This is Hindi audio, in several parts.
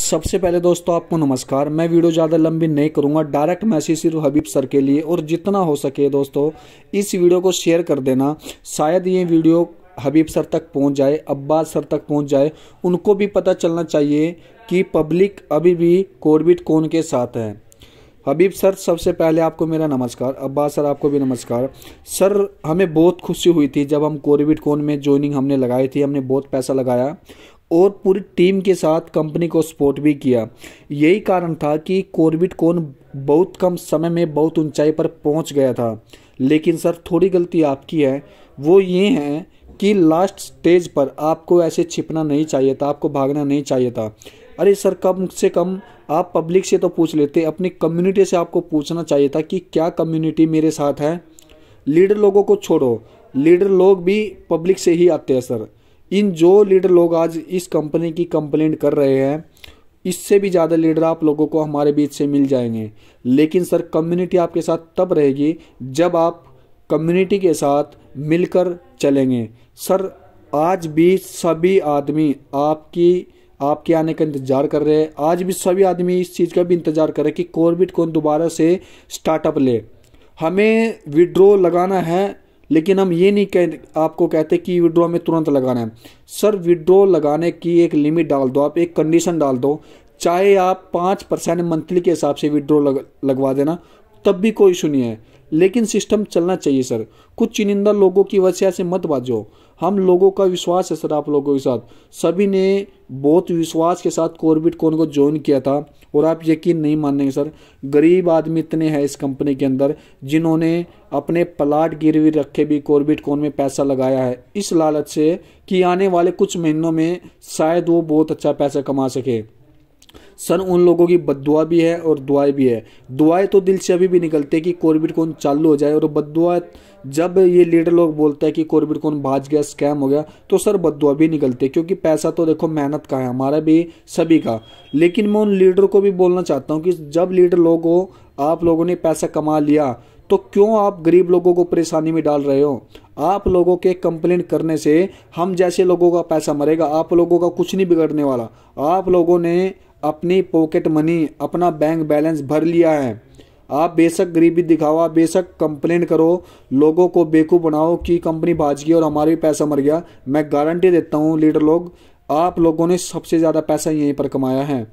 सबसे पहले दोस्तों आपको नमस्कार मैं वीडियो ज़्यादा लंबी नहीं करूँगा डायरेक्ट मैसेज सिर्फ हबीब सर के लिए और जितना हो सके दोस्तों इस वीडियो को शेयर कर देना शायद ये वीडियो हबीब सर तक पहुँच जाए अब्बास सर तक पहुँच जाए उनको भी पता चलना चाहिए कि पब्लिक अभी भी कोरबिट कौन के साथ है हबीब सर सबसे पहले आपको मेरा नमस्कार अब्बास सर आपको भी नमस्कार सर हमें बहुत खुशी हुई थी जब हम कोरबिट कौन में ज्वाइनिंग हमने लगाई थी हमने बहुत पैसा लगाया और पूरी टीम के साथ कंपनी को सपोर्ट भी किया यही कारण था कि कोरबिट कौन बहुत कम समय में बहुत ऊंचाई पर पहुंच गया था लेकिन सर थोड़ी गलती आपकी है वो ये है कि लास्ट स्टेज पर आपको ऐसे छिपना नहीं चाहिए था आपको भागना नहीं चाहिए था अरे सर कम से कम आप पब्लिक से तो पूछ लेते अपनी कम्युनिटी से आपको पूछना चाहिए था कि क्या कम्युनिटी मेरे साथ है लीडर लोगों को छोड़ो लीडर लोग भी पब्लिक से ही आते हैं सर इन जो लीडर लोग आज इस कंपनी की कंप्लेंट कर रहे हैं इससे भी ज़्यादा लीडर आप लोगों को हमारे बीच से मिल जाएंगे लेकिन सर कम्युनिटी आपके साथ तब रहेगी जब आप कम्युनिटी के साथ मिलकर चलेंगे सर आज भी सभी आदमी आपकी आपके आने का इंतजार कर रहे हैं आज भी सभी आदमी इस चीज़ का भी इंतजार कर रहे हैं कि कोरबिट कौन दोबारा से स्टार्टअप ले हमें विड्रो लगाना है लेकिन हम ये नहीं कह आपको कहते कि विड्रो हमें तुरंत लगाना है सर विड्रो लगाने की एक लिमिट डाल दो आप एक कंडीशन डाल दो चाहे आप पाँच परसेंट मंथली के हिसाब से विड्रो लग, लगवा देना तब भी कोई इशू नहीं है लेकिन सिस्टम चलना चाहिए सर कुछ चुनिंदा लोगों की वजह से मत बाजो हम लोगों का विश्वास है सर आप लोगों के साथ सभी ने बहुत विश्वास के साथ कॉर्बिट कौन को ज्वाइन किया था और आप यकीन नहीं मानेंगे सर गरीब आदमी इतने हैं इस कंपनी के अंदर जिन्होंने अपने प्लाट गिरवी रखे भी कॉर्बिट कौन में पैसा लगाया है इस लालच से कि आने वाले कुछ महीनों में शायद वो बहुत अच्छा पैसा कमा सके सर उन लोगों की बदुआ भी है और दुआएं भी है दुआएं तो दिल से अभी भी निकलते हैं कि कोरबिट कौन चालू हो जाए और बदुआ जब ये लीडर लोग बोलते हैं कि कोरबिट कौन भाज गया स्कैम हो गया तो सर बदुआ भी निकलते हैं क्योंकि पैसा तो देखो मेहनत का है हमारा भी सभी का लेकिन मैं उन लीडर को भी बोलना चाहता हूँ कि जब लीडर लोगों आप लोगों ने पैसा कमा लिया तो क्यों आप गरीब लोगों को परेशानी में डाल रहे हो आप लोगों के कंप्लेंट करने से हम जैसे लोगों का पैसा मरेगा आप लोगों का कुछ नहीं बिगड़ने वाला आप लोगों ने अपनी पॉकेट मनी अपना बैंक बैलेंस भर लिया है आप बेशक गरीबी दिखावा बेशक कंप्लेन करो लोगों को बेकूफ़ बनाओ कि कंपनी भाज गई और हमारा भी पैसा मर गया मैं गारंटी देता हूँ लीडर लोग आप लोगों ने सबसे ज़्यादा पैसा यहीं पर कमाया है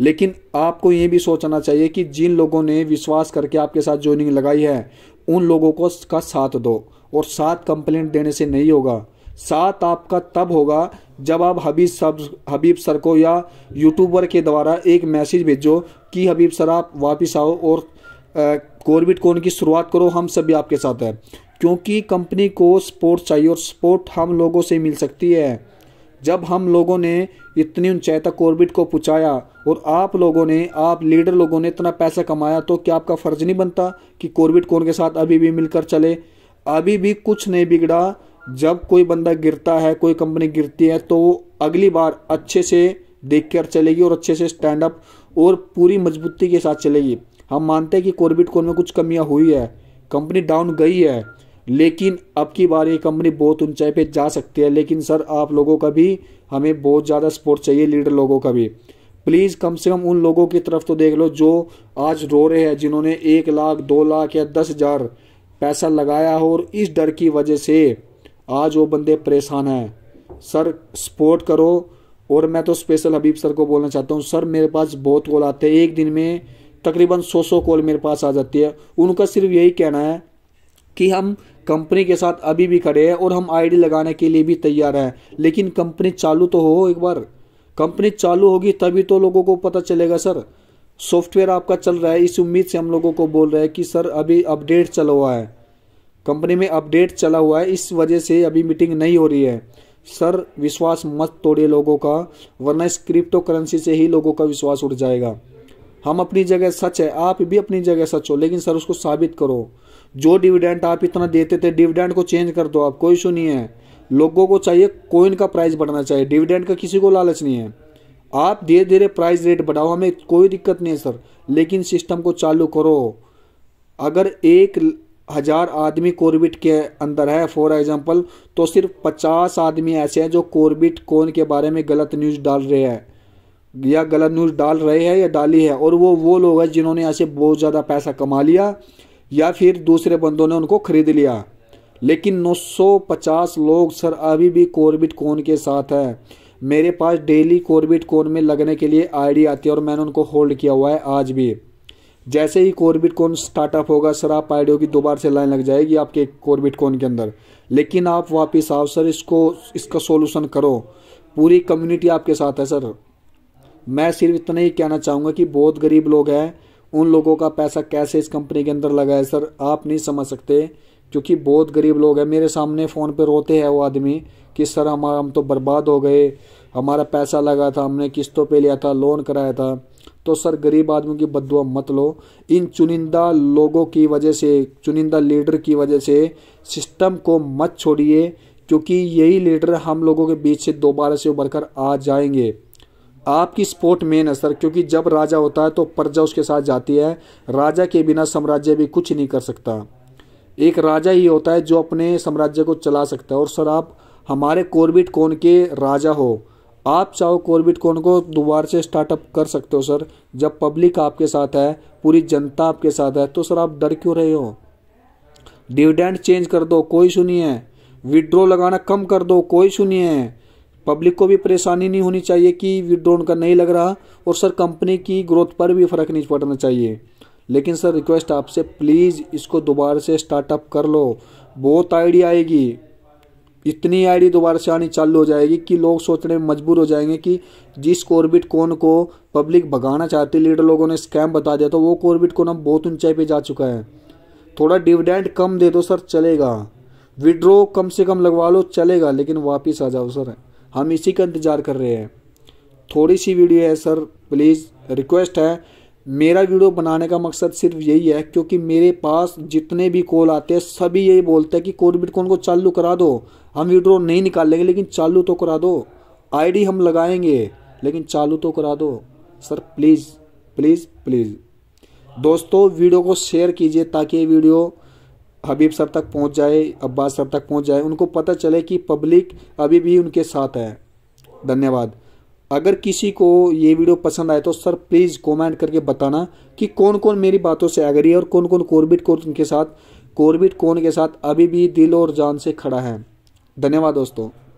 लेकिन आपको ये भी सोचना चाहिए कि जिन लोगों ने विश्वास करके आपके साथ ज्वाइनिंग लगाई है उन लोगों को का साथ दो और साथ कंप्लेंट देने से नहीं होगा साथ आपका तब होगा जब आप हबीब सब हबीब सर को या यूट्यूबर के द्वारा एक मैसेज भेजो कि हबीब सर आप वापस आओ और कोरबिट कोन की शुरुआत करो हम सभी आपके साथ हैं क्योंकि कंपनी को सपोर्ट चाहिए और सपोर्ट हम लोगों से मिल सकती है जब हम लोगों ने इतनी ऊंचाई तक कोरबिट को पहुँचाया और आप लोगों ने आप लीडर लोगों ने इतना पैसा कमाया तो क्या आपका फ़र्ज नहीं बनता कि कोरबिट कोन के साथ अभी भी मिलकर चले अभी भी कुछ नहीं बिगड़ा जब कोई बंदा गिरता है कोई कंपनी गिरती है तो अगली बार अच्छे से देख कर चलेगी और अच्छे से स्टैंड अप और पूरी मजबूती के साथ चलेगी हम मानते हैं कि कोरबिट कोर में कुछ कमियां हुई है कंपनी डाउन गई है लेकिन अब की बार ये कंपनी बहुत ऊंचाई पे जा सकती है लेकिन सर आप लोगों का भी हमें बहुत ज़्यादा सपोर्ट चाहिए लीडर लोगों का भी प्लीज़ कम से कम उन लोगों की तरफ तो देख लो जो आज रो रहे हैं जिन्होंने एक लाख दो लाख या दस हज़ार पैसा लगाया हो और इस डर की वजह से आज वो बंदे परेशान हैं सर सपोर्ट करो और मैं तो स्पेशल हबीब सर को बोलना चाहता हूँ सर मेरे पास बहुत कॉल आते हैं एक दिन में तकरीबन सौ सौ कॉल मेरे पास आ जाती है उनका सिर्फ यही कहना है कि हम कंपनी के साथ अभी भी खड़े हैं और हम आईडी लगाने के लिए भी तैयार हैं लेकिन कंपनी चालू तो हो एक बार कंपनी चालू होगी तभी तो लोगों को पता चलेगा सर सॉफ्टवेयर आपका चल रहा है इस उम्मीद से हम लोगों को बोल रहे हैं कि सर अभी अपडेट चला हुआ है कंपनी में अपडेट चला हुआ है इस वजह से अभी मीटिंग नहीं हो रही है सर विश्वास मत तोड़े लोगों का वरना इस क्रिप्टो करेंसी से ही लोगों का विश्वास उठ जाएगा हम अपनी जगह सच है आप भी अपनी जगह सच हो लेकिन सर उसको साबित करो जो डिविडेंट आप इतना देते थे डिविडेंट को चेंज कर दो आप कोई इशू नहीं है लोगों को चाहिए कोइन का प्राइस बढ़ना चाहिए डिविडेंट का किसी को लालच नहीं है आप धीरे धीरे प्राइस रेट बढ़ाओ हमें कोई दिक्कत नहीं है सर लेकिन सिस्टम को चालू करो अगर एक हज़ार आदमी कोरबिट के अंदर है फॉर एग्जांपल तो सिर्फ पचास आदमी ऐसे हैं जो कोरबिट कौन के बारे में गलत न्यूज़ डाल रहे हैं या गलत न्यूज़ डाल रहे हैं या डाली है और वो वो लोग हैं जिन्होंने ऐसे बहुत ज़्यादा पैसा कमा लिया या फिर दूसरे बंदों ने उनको ख़रीद लिया लेकिन 950 लोग सर अभी भी कोरबिट कौन के साथ है मेरे पास डेली कोरबिट कौन में लगने के लिए आईडी आती है और मैंने उनको होल्ड किया हुआ है आज भी जैसे ही कोरबिट कॉन स्टार्टअप होगा सर आप आइडियो की दोबारा से लाइन लग जाएगी आपके कोरबिट कॉन के अंदर लेकिन आप वापस आओ सर इसको इसका सोल्यूशन करो पूरी कम्युनिटी आपके साथ है सर मैं सिर्फ इतना ही कहना चाहूँगा कि बहुत गरीब लोग हैं उन लोगों का पैसा कैसे इस कंपनी के अंदर लगा है सर आप नहीं समझ सकते क्योंकि बहुत गरीब लोग हैं मेरे सामने फ़ोन पर रोते हैं वो आदमी कि सर हमारा हम तो बर्बाद हो गए हमारा पैसा लगा था हमने किस्तों पे लिया था लोन कराया था तो सर गरीब आदमियों की बदुआ मत लो इन चुनिंदा लोगों की वजह से चुनिंदा लीडर की वजह से सिस्टम को मत छोड़िए क्योंकि यही लीडर हम लोगों के बीच से दोबारा से उभर कर आ जाएंगे आपकी सपोर्ट मेन है सर क्योंकि जब राजा होता है तो प्रजा उसके साथ जाती है राजा के बिना साम्राज्य भी कुछ नहीं कर सकता एक राजा ही होता है जो अपने साम्राज्य को चला सकता है और सर आप हमारे कोरबिट कौन के राजा हो आप चाहो कोरबिट कॉन को दोबारा से स्टार्टअप कर सकते हो सर जब पब्लिक आपके साथ है पूरी जनता आपके साथ है तो सर आप डर क्यों रहे हो डिविडेंड चेंज कर दो कोई सुनिए विड्रो लगाना कम कर दो कोई सुनिए है पब्लिक को भी परेशानी नहीं होनी चाहिए कि विड्रो उनका नहीं लग रहा और सर कंपनी की ग्रोथ पर भी फर्क नहीं पड़ना चाहिए लेकिन सर रिक्वेस्ट आपसे प्लीज़ इसको दोबारा से स्टार्टअप कर लो बहुत आइडिया आएगी इतनी आईडी दोबारा से आनी चालू हो जाएगी कि लोग सोचने में मजबूर हो जाएंगे कि जिस कॉर्बिट कौन को पब्लिक भगाना चाहती लीडर लोगों ने स्कैम बता दिया तो वो कॉर्बिट कौन अब बहुत ऊंचाई पे जा चुका है थोड़ा डिविडेंड कम दे दो सर चलेगा विड्रो कम से कम लगवा लो चलेगा लेकिन वापिस आ जाओ सर हम इसी का इंतज़ार कर रहे हैं थोड़ी सी वीडियो है सर प्लीज़ रिक्वेस्ट है मेरा वीडियो बनाने का मकसद सिर्फ यही है क्योंकि मेरे पास जितने भी कॉल आते हैं सभी यही बोलते हैं कि कोर बिटकॉन को चालू करा दो हम वीड्रो नहीं निकाल लेंगे लेकिन चालू तो करा दो आईडी हम लगाएंगे लेकिन चालू तो करा दो सर प्लीज़ प्लीज़ प्लीज़ दोस्तों वीडियो को शेयर कीजिए ताकि ये वीडियो हबीब सर तक पहुँच जाए अब्बास सर तक पहुँच जाए उनको पता चले कि पब्लिक अभी भी उनके साथ है धन्यवाद अगर किसी को ये वीडियो पसंद आए तो सर प्लीज़ कमेंट करके बताना कि कौन कौन मेरी बातों से एग्री है और कौन कौन कॉर्बिट कौन के साथ कॉर्बिट कौन के साथ अभी भी दिल और जान से खड़ा है धन्यवाद दोस्तों